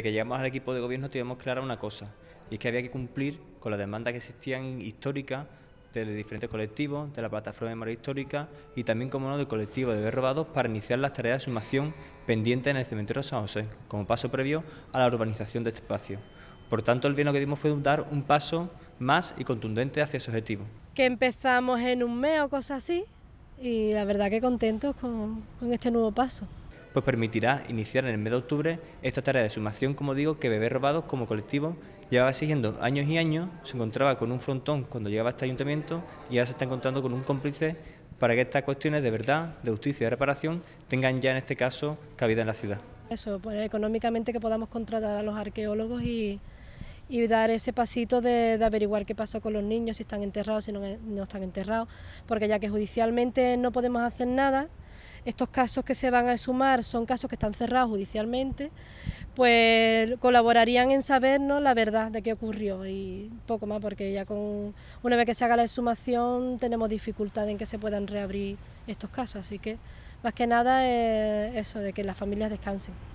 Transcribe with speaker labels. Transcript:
Speaker 1: Desde que llegamos al equipo de gobierno tuvimos clara una cosa, y es que había que cumplir con las demandas que existían históricas de diferentes colectivos, de la plataforma de memoria histórica y también, como no, del colectivo de robados para iniciar las tareas de sumación pendientes en el cementerio de San José, como paso previo a la urbanización de este espacio. Por tanto, el bien lo que dimos fue dar un paso más y contundente hacia ese objetivo.
Speaker 2: Que empezamos en un mes o cosas así y la verdad que contentos con este nuevo paso
Speaker 1: pues permitirá iniciar en el mes de octubre esta tarea de sumación, como digo, que Bebés Robados como colectivo llevaba siguiendo años y años, se encontraba con un frontón cuando llegaba a este ayuntamiento y ahora se está encontrando con un cómplice para que estas cuestiones de verdad, de justicia y de reparación tengan ya en este caso cabida en la ciudad.
Speaker 2: Eso, pues, económicamente que podamos contratar a los arqueólogos y, dar ese pasito de, averiguar qué pasó con los niños, si están enterrados, si no eh, están enterrados, porque ya que judicialmente no podemos hacer nada, estos casos que se van a sumar son casos que están cerrados judicialmente, pues colaborarían en sabernos la verdad de qué ocurrió y poco más, porque ya con una vez que se haga la exhumación tenemos dificultad en que se puedan reabrir estos casos, así que más que nada es eh, eso de que las familias descansen.